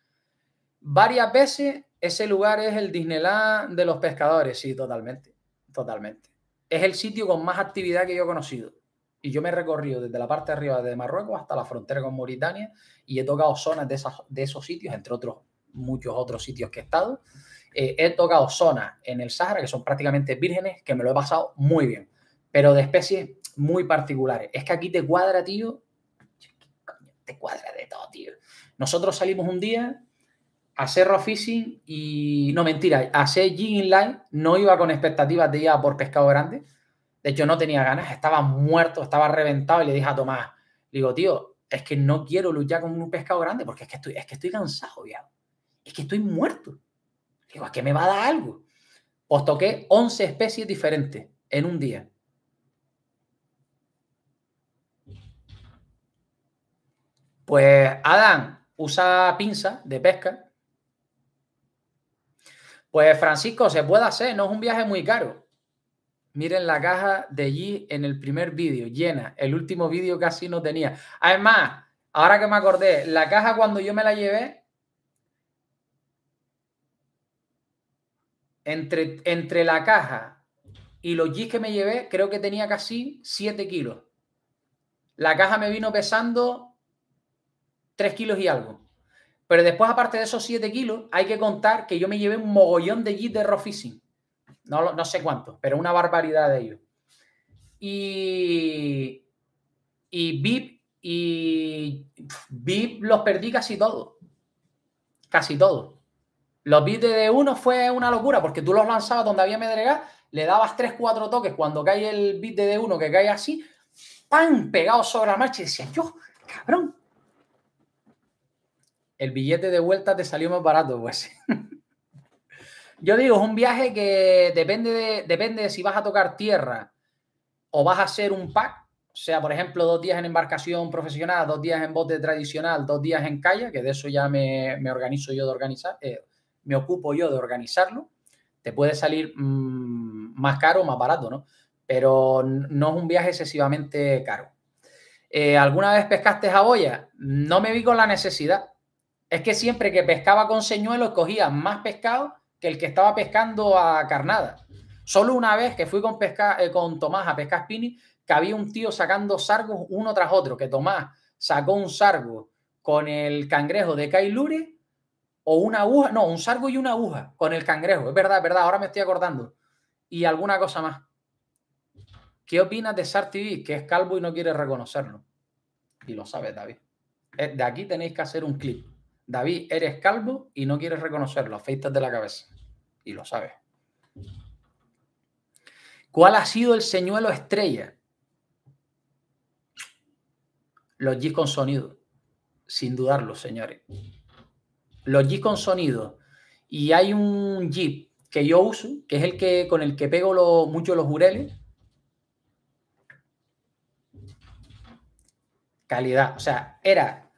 Varias veces ese lugar es el Disneyland de los pescadores. Sí, totalmente. Totalmente. Es el sitio con más actividad que yo he conocido. Y yo me he recorrido desde la parte de arriba de Marruecos hasta la frontera con Mauritania y he tocado zonas de, de esos sitios, entre otros muchos otros sitios que he estado. Eh, he tocado zonas en el Sahara que son prácticamente vírgenes, que me lo he pasado muy bien, pero de especies muy particulares. Es que aquí te cuadra, tío. Te cuadra de todo, tío. Nosotros salimos un día a hacer fishing y, no mentira, a hacer jigging line. No iba con expectativas de ir a por pescado grande de hecho, no tenía ganas, estaba muerto, estaba reventado y le dije a Tomás, digo, tío, es que no quiero luchar con un pescado grande porque es que estoy, es que estoy cansado, viejo. Es que estoy muerto. digo, es que me va a dar algo. Os toqué 11 especies diferentes en un día. Pues Adán usa pinza de pesca. Pues Francisco, se puede hacer, no es un viaje muy caro. Miren la caja de allí en el primer vídeo, llena. El último vídeo casi no tenía. Además, ahora que me acordé, la caja cuando yo me la llevé, entre, entre la caja y los jeans que me llevé, creo que tenía casi 7 kilos. La caja me vino pesando 3 kilos y algo. Pero después, aparte de esos 7 kilos, hay que contar que yo me llevé un mogollón de jeans de raw no, sé cuántos, pero una barbaridad de ellos. Y, y VIP y VIP los perdí casi todos. Casi todos. Los bits de D1 fue una locura porque tú los lanzabas donde había medregas, le dabas 3-4 toques cuando cae el beat de D1 que cae así, ¡pam! pegado sobre la marcha y decías, yo, cabrón. El billete de vuelta te salió más barato, pues. (laughs) Yo digo, es un viaje que depende de, depende si vas a tocar tierra o vas a hacer un pack, o sea, por ejemplo, dos días en embarcación profesional, dos días en bote tradicional, dos días en calle, que de eso ya me, me organizo yo de organizar, eh, me ocupo yo de organizarlo. Te puede salir mm, más caro, más barato, ¿no? Pero no es un viaje excesivamente caro. Eh, ¿Alguna vez pescaste jaboya? No me vi con la necesidad. Es que siempre que pescaba con señuelos cogía más pescado que el que estaba pescando a Carnada. Solo una vez que fui con, pesca, eh, con Tomás a pescar spini que había un tío sacando sargos uno tras otro, que Tomás sacó un sargo con el cangrejo de Kai o una aguja, no, un sargo y una aguja con el cangrejo, es verdad, es verdad, ahora me estoy acordando. Y alguna cosa más. ¿Qué opinas de Sar TV, que es calvo y no quiere reconocerlo? Y lo sabe David. Eh, de aquí tenéis que hacer un clip. David, eres calvo y no quieres reconocerlo, afeitas de la cabeza. Y lo sabes. ¿Cuál ha sido el señuelo estrella? Los Jeep con sonido, sin dudarlo, señores. Los G con sonido. Y hay un Jeep que yo uso, que es el que con el que pego lo, mucho los jureles. Calidad. O sea, era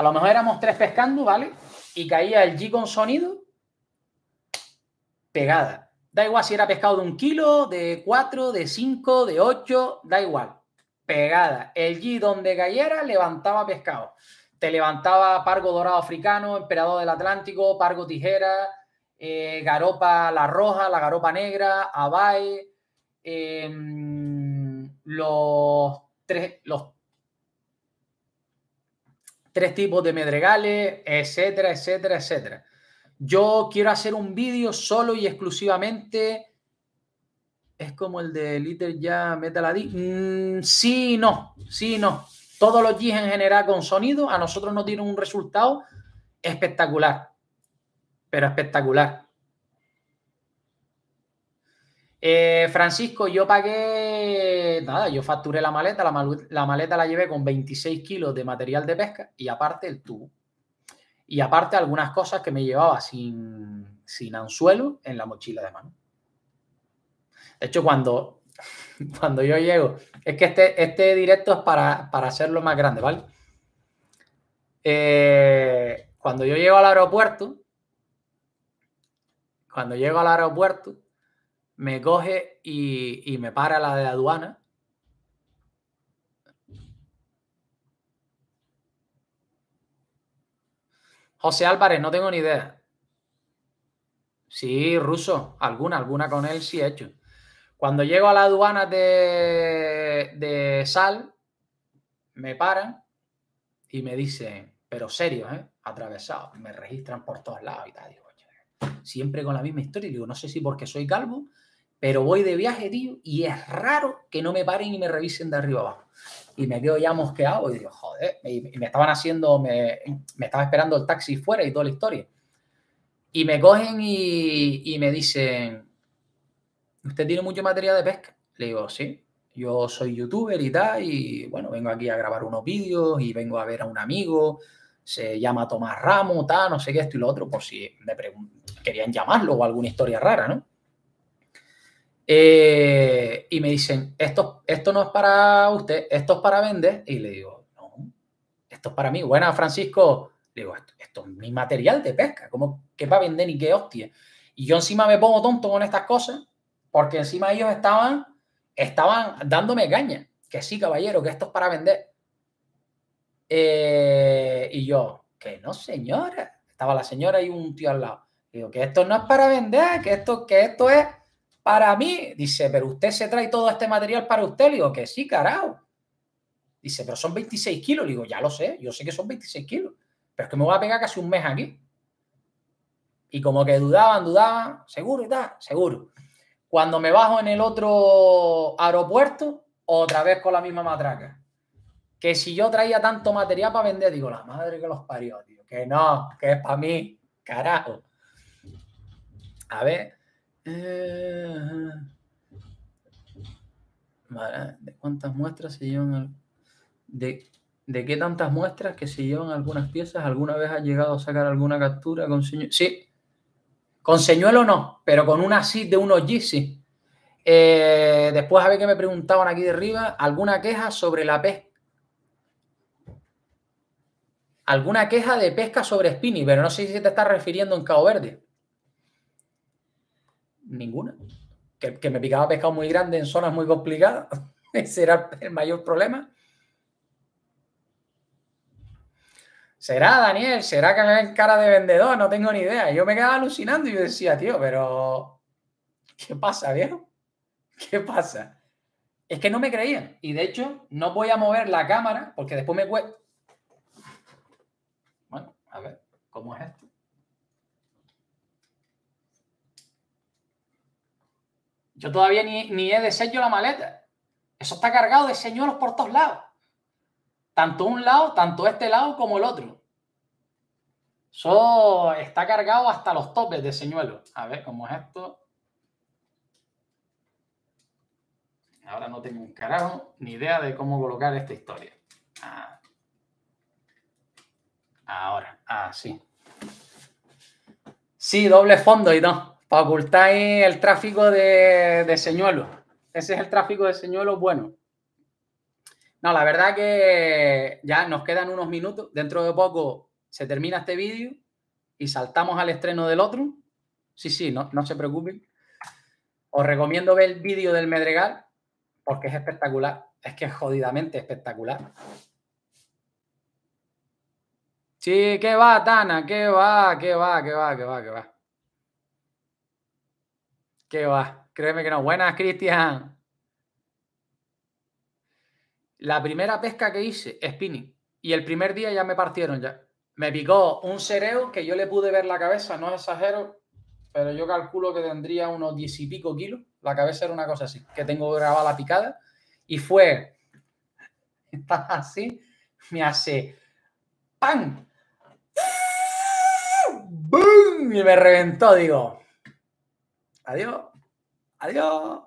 a lo mejor éramos tres pescando, ¿vale? Y caía el G con sonido pegada. Da igual si era pescado de un kilo, de cuatro, de cinco, de ocho, da igual. Pegada. El G donde cayera levantaba pescado. Te levantaba pargo dorado africano, emperador del Atlántico, pargo tijera, eh, garopa la roja, la garopa negra, abay, em, los, tres, los tres tipos de medregales, etcétera, etcétera, etcétera. Yo quiero hacer un vídeo solo y exclusivamente. Es como el de Liter ya Metal la mm, sí, no, sí, no. Todos los G's en general con sonido a nosotros nos tienen un resultado espectacular. Pero espectacular. Eh, Francisco, yo pagué nada, yo facturé la maleta, la, maleta la llevé con 26 kilos de material de pesca y aparte el tubo. Y aparte algunas cosas que me llevaba sin, sin anzuelo en la mochila de mano. De hecho, cuando, (laughs) cuando yo llego, es que este, este directo es para, hacerlo más grande, ¿vale? Eh, cuando yo llego al aeropuerto, cuando llego al aeropuerto, me coge y, me para la de aduana José Álvarez, no tengo ni idea. Sí, ruso, alguna, alguna con él sí he hecho. Cuando llego a la aduana de, de Sal, me paran y me dicen, pero serio, ¿eh? Atravesado. Me registran por todos lados y tal. siempre con la misma historia. Digo, no sé si porque soy calvo, pero voy de viaje, tío, y es raro que no me paren y me revisen de arriba abajo y me veo ya mosqueado y digo, joder, y, me estaban haciendo, me, estaba esperando el taxi fuera y toda la historia. Y me cogen y, me dicen, ¿usted tiene mucho material de pesca? Le digo, sí, yo soy youtuber y tal, y bueno, vengo aquí a grabar unos vídeos y vengo a ver a un amigo, se llama Tomás Ramo, tal, no sé qué, esto y lo otro, por si me querían llamarlo o alguna historia rara, ¿no? Eh, y me dicen, esto, esto no es para usted, esto es para vender. Y le digo, no, esto es para mí. Buena, Francisco. Le digo, esto, es mi material de pesca. ¿Cómo va a vender ni qué hostia? Y yo encima me pongo tonto con estas cosas, porque encima ellos estaban, estaban dándome caña. Que sí, caballero, que esto es para vender. Eh, y yo, que no, señora. Estaba la señora y un tío al lado. digo, que esto no es para vender, que esto, que esto es para mí. Dice, pero usted se trae todo este material para usted. Le digo, que sí, carajo. Dice, pero son 26 kilos. Le digo, ya lo sé, yo sé que son 26 kilos, pero es que me voy a pegar casi un mes aquí. Y como que dudaban, dudaban, seguro y tal, seguro. Cuando me bajo en el otro aeropuerto, otra vez con la misma matraca. Que si yo traía tanto material para vender, digo, la madre que los parió, tío. Que no, que es para mí, carajo. A ver, eh, ¿de cuántas muestras se llevan? ¿De, qué tantas muestras que se llevan algunas piezas? ¿Alguna vez ha llegado a sacar alguna captura con señuelo? Sí, con señuelo no, pero con una sí de unos Yeezy eh, después, a ver que me preguntaban aquí de arriba, ¿alguna queja sobre la pesca? ¿Alguna queja de pesca sobre spinny Pero no sé si te estás refiriendo en Cabo Verde ninguna. Que, que, me picaba pescado muy grande en zonas muy complicadas. (laughs) Ese era el mayor problema. ¿Será, Daniel? ¿Será que me cara de vendedor? No tengo ni idea. Yo me quedaba alucinando y yo decía, tío, pero ¿qué pasa, viejo? ¿Qué pasa? Es que no me creían. Y de hecho, no voy a mover la cámara porque después me cuesta. Bueno, a ver, ¿cómo es esto? Yo todavía ni, ni he deshecho la maleta. Eso está cargado de señuelos por todos lados. Tanto un lado, tanto este lado como el otro. Eso está cargado hasta los topes de señuelos. A ver cómo es esto. Ahora no tengo un carajo ni idea de cómo colocar esta historia. Ah. Ahora, así. Ah, sí, doble fondo y no ocultáis el tráfico de, Señuelo. señuelos. Ese es el tráfico de señuelos bueno. No, la verdad que ya nos quedan unos minutos. Dentro de poco se termina este vídeo y saltamos al estreno del otro. Sí, sí, no, no se preocupen. Os recomiendo ver el vídeo del Medregal porque es espectacular. Es que es jodidamente espectacular. Sí, qué va, Tana, qué va, qué va, qué va, qué va, que va. Qué va, créeme que no. Buenas, Cristian. La primera pesca que hice, spinning. Y el primer día ya me partieron ya. Me picó un cereo que yo le pude ver la cabeza, no exagero, pero yo calculo que tendría unos diez y pico kilos. La cabeza era una cosa así, que tengo grabada la picada. Y fue, (laughs) está así, me hace ¡pam! ¡Bum! Y me reventó, digo, Adiós. Adiós.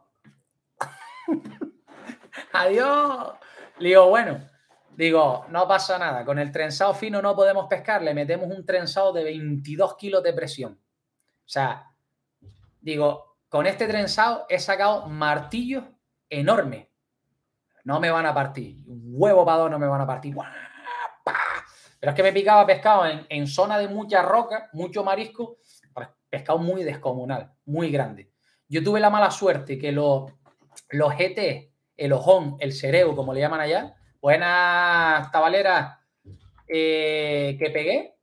(laughs) Adiós. Le digo, bueno, digo, no pasa nada. Con el trenzado fino no podemos pescar. Le metemos un trenzado de 22 kilos de presión. O sea, digo, con este trenzado he sacado martillos enormes. No me van a partir. un Huevo para dos no me van a partir. Pero es que me picaba pescado en, en zona de mucha roca, mucho marisco pescado muy descomunal, muy grande. Yo tuve la mala suerte que los, los GT, el ojón, el cereo, como le llaman allá, buenas tabaleras eh, que pegué,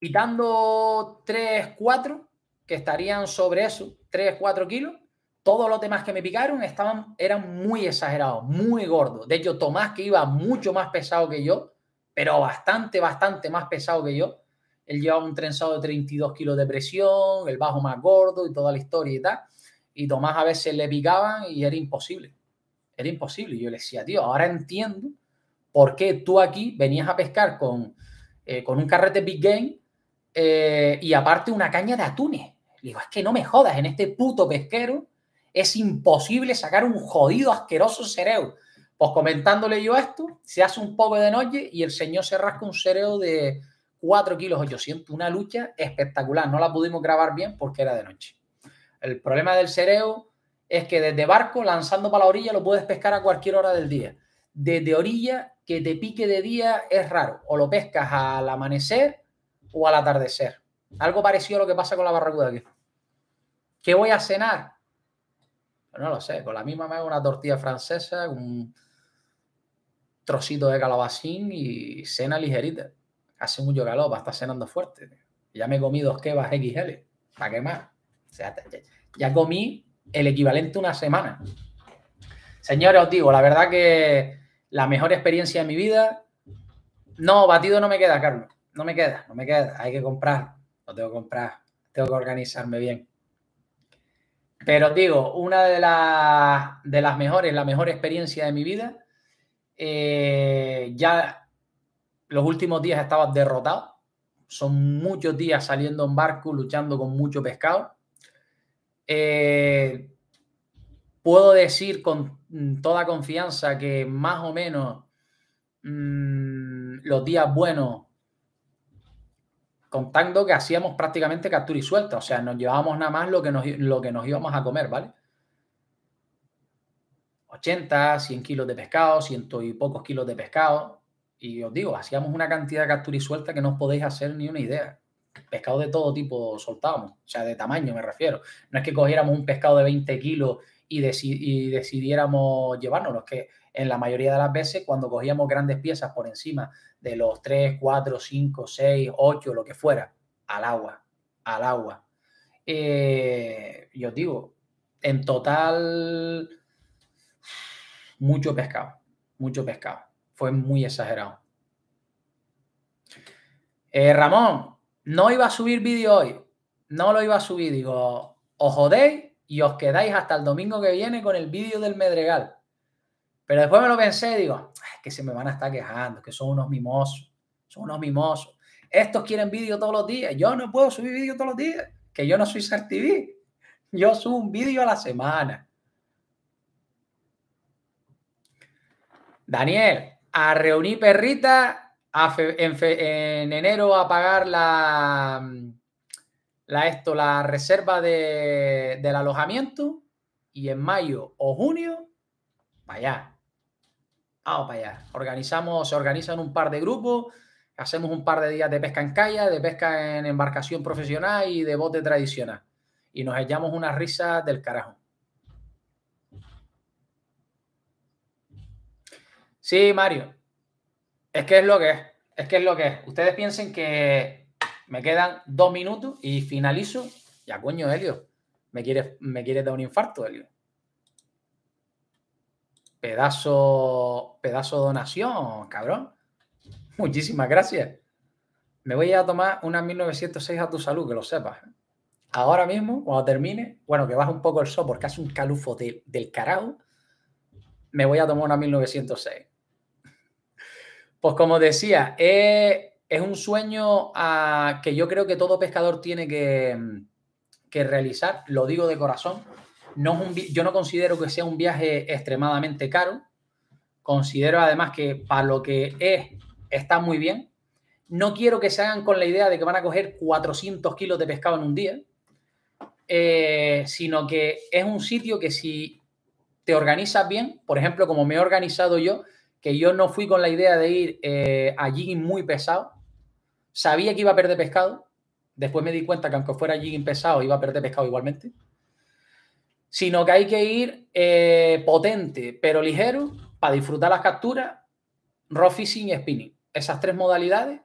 quitando 3, 4, que estarían sobre eso, 3, 4 kilos, todos los demás que me picaron estaban, eran muy exagerados, muy gordos. De hecho, Tomás, que iba mucho más pesado que yo, pero bastante, bastante más pesado que yo, él llevaba un trenzado de 32 kilos de presión, el bajo más gordo y toda la historia y tal. Y Tomás a veces le picaban y era imposible. Era imposible. Y yo le decía, tío, ahora entiendo por qué tú aquí venías a pescar con, eh, con un carrete Big Game eh, y aparte una caña de atunes. Le digo, es que no me jodas, en este puto pesquero es imposible sacar un jodido asqueroso cereo. Pues comentándole yo esto, se hace un poco de noche y el señor se rasca un cereo de 4 kilos 800, una lucha espectacular. No la pudimos grabar bien porque era de noche. El problema del cereo es que desde barco, lanzando para la orilla, lo puedes pescar a cualquier hora del día. Desde orilla, que te pique de día es raro. O lo pescas al amanecer o al atardecer. Algo parecido a lo que pasa con la barracuda aquí. ¿Qué voy a cenar? Pues no lo sé, con la misma me hago una tortilla francesa, un trocito de calabacín y cena ligerita hace mucho calor, va a cenando fuerte. Ya me comí dos quebas XL. ¿Para qué más? ya comí el equivalente a una semana. Señores, os digo, la verdad que la mejor experiencia de mi vida. No, batido no me queda, Carlos. No me queda, no me queda. Hay que comprar. Lo tengo que comprar. Tengo que organizarme bien. Pero os digo, una de, las, de las mejores, la mejor experiencia de mi vida. Eh, ya los últimos días estaba derrotado. Son muchos días saliendo en barco, luchando con mucho pescado. Eh, puedo decir con mm, toda confianza que más o menos mm, los días buenos, contando que hacíamos prácticamente captura y suelta, o sea, nos llevábamos nada más lo que nos, lo que nos íbamos a comer, ¿vale? 80, 100 kilos de pescado, ciento y pocos kilos de pescado, y os digo, hacíamos una cantidad de captura y suelta que no os podéis hacer ni una idea. Pescado de todo tipo soltábamos, o sea, de tamaño me refiero. No es que cogiéramos un pescado de 20 kilos y, y decidiéramos llevárnoslo, es que en la mayoría de las veces cuando cogíamos grandes piezas por encima de los 3, 4, 5, 6, 8, lo que fuera, al agua, al agua. Eh, y yo os digo, en total, mucho pescado, mucho pescado fue muy exagerado. Eh, Ramón, no iba a subir vídeo hoy. No lo iba a subir. Digo, os jodéis y os quedáis hasta el domingo que viene con el vídeo del Medregal. Pero después me lo pensé y digo, es que se me van a estar quejando, que son unos mimosos, son unos mimosos. Estos quieren vídeo todos los días. Yo no puedo subir vídeo todos los días, que yo no soy TV. Yo subo un vídeo a la semana. Daniel, a reunir perrita, en, enero a pagar la, esto, la reserva del alojamiento y en mayo o junio, para allá. Organizamos, se organizan un par de grupos, hacemos un par de días de pesca en calle, de pesca en embarcación profesional y de bote tradicional. Y nos echamos una risa del carajo. Sí, Mario. Es que es lo que es. Es que es lo que es. Ustedes piensen que me quedan dos minutos y finalizo. Ya, coño, Helio. Me quieres me quiere dar un infarto, Helio. Pedazo, pedazo donación, cabrón. Muchísimas gracias. Me voy a tomar una 1906 a tu salud, que lo sepas. ¿eh? Ahora mismo, cuando termine, bueno, que baja un poco el sol porque hace un calufo del carajo, me voy a tomar una 1906. Pues como decía, es, un sueño ah, que yo creo que todo pescador tiene que, realizar, lo digo de corazón. No yo no considero que sea un viaje extremadamente caro. Considero además que para lo que es está muy bien. No quiero que se hagan con la idea de que van a coger 400 kilos de pescado en un día, eh, sino que es un sitio que si te organizas bien, por ejemplo, como me he organizado yo, que yo no fui con la idea de ir eh, a jigging muy pesado. Sabía que iba a perder pescado. Después me di cuenta que aunque fuera jigging pesado, iba a perder pescado igualmente. Sino que hay que ir eh, potente, pero ligero, para disfrutar las capturas, raw fishing y spinning. Esas tres modalidades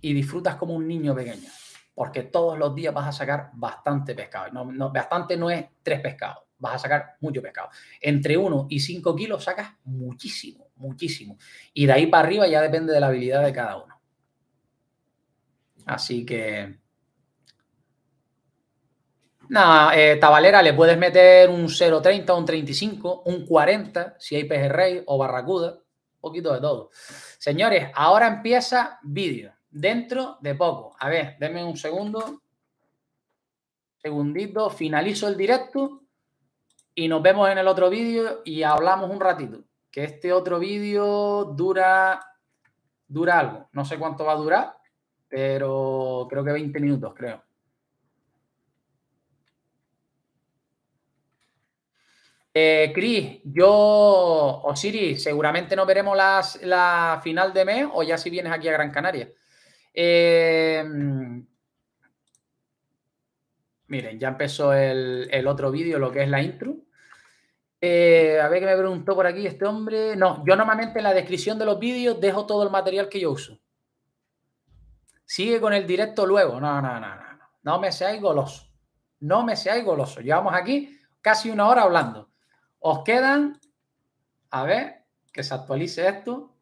y disfrutas como un niño pequeño. Porque todos los días vas a sacar bastante pescado. bastante no es tres pescados, vas a sacar mucho pescado. Entre uno y cinco kilos sacas muchísimo muchísimo. Y de ahí para arriba ya depende de la habilidad de cada uno. Así que... Nada, eh, Tabalera le puedes meter un 0.30, un 35, un 40 si hay pejerrey o barracuda, un poquito de todo. Señores, ahora empieza vídeo, dentro de poco. A ver, denme un segundo, segundito, finalizo el directo y nos vemos en el otro vídeo y hablamos un ratito que este otro vídeo dura, dura algo. No sé cuánto va a durar, pero creo que 20 minutos, creo. Eh, Cris, yo, Siri, seguramente nos veremos la final de mes o ya si vienes aquí a Gran Canaria. Eh, miren, ya empezó el, el otro vídeo, lo que es la intro. Eh, a ver qué me preguntó por aquí este hombre. No, yo normalmente en la descripción de los vídeos dejo todo el material que yo uso. Sigue con el directo luego. No, no, no, no. No me seáis goloso. No me seáis goloso. Llevamos aquí casi una hora hablando. Os quedan, a ver, que se actualice esto.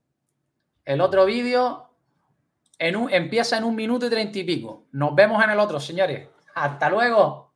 El otro vídeo en empieza en un minuto y treinta y pico. Nos vemos en el otro, señores. Hasta luego.